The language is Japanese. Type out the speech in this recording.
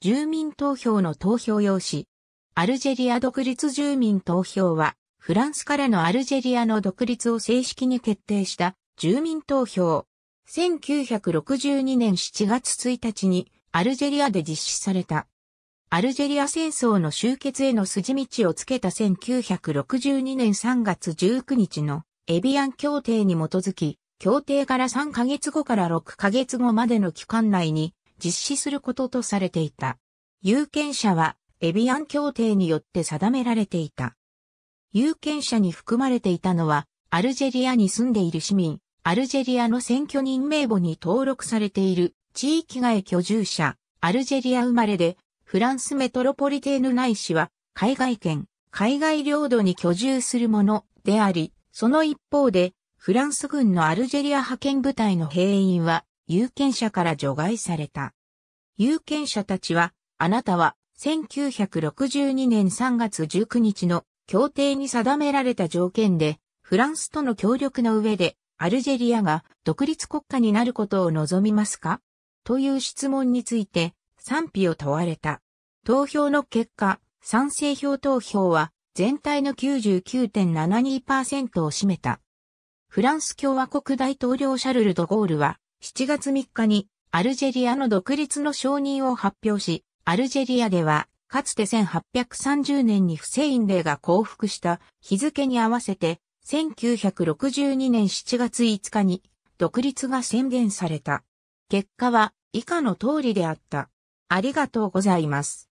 住民投票の投票用紙。アルジェリア独立住民投票は、フランスからのアルジェリアの独立を正式に決定した住民投票。1962年7月1日にアルジェリアで実施された。アルジェリア戦争の終結への筋道をつけた1962年3月19日のエビアン協定に基づき、協定から3ヶ月後から6ヶ月後までの期間内に実施することとされていた。有権者はエビアン協定によって定められていた。有権者に含まれていたのは、アルジェリアに住んでいる市民、アルジェリアの選挙人名簿に登録されている地域外居住者、アルジェリア生まれで、フランスメトロポリテーヌ内市は、海外圏、海外領土に居住するものであり、その一方で、フランス軍のアルジェリア派遣部隊の兵員は、有権者から除外された。有権者たちは、あなたは1962年3月19日の協定に定められた条件で、フランスとの協力の上で、アルジェリアが独立国家になることを望みますかという質問について賛否を問われた。投票の結果、賛成票投票は全体の99.72%を占めた。フランス共和国大統領シャルル・ドゴールは7月3日にアルジェリアの独立の承認を発表し、アルジェリアでは、かつて1830年にフセイン令が降伏した日付に合わせて、1962年7月5日に独立が宣言された。結果は以下の通りであった。ありがとうございます。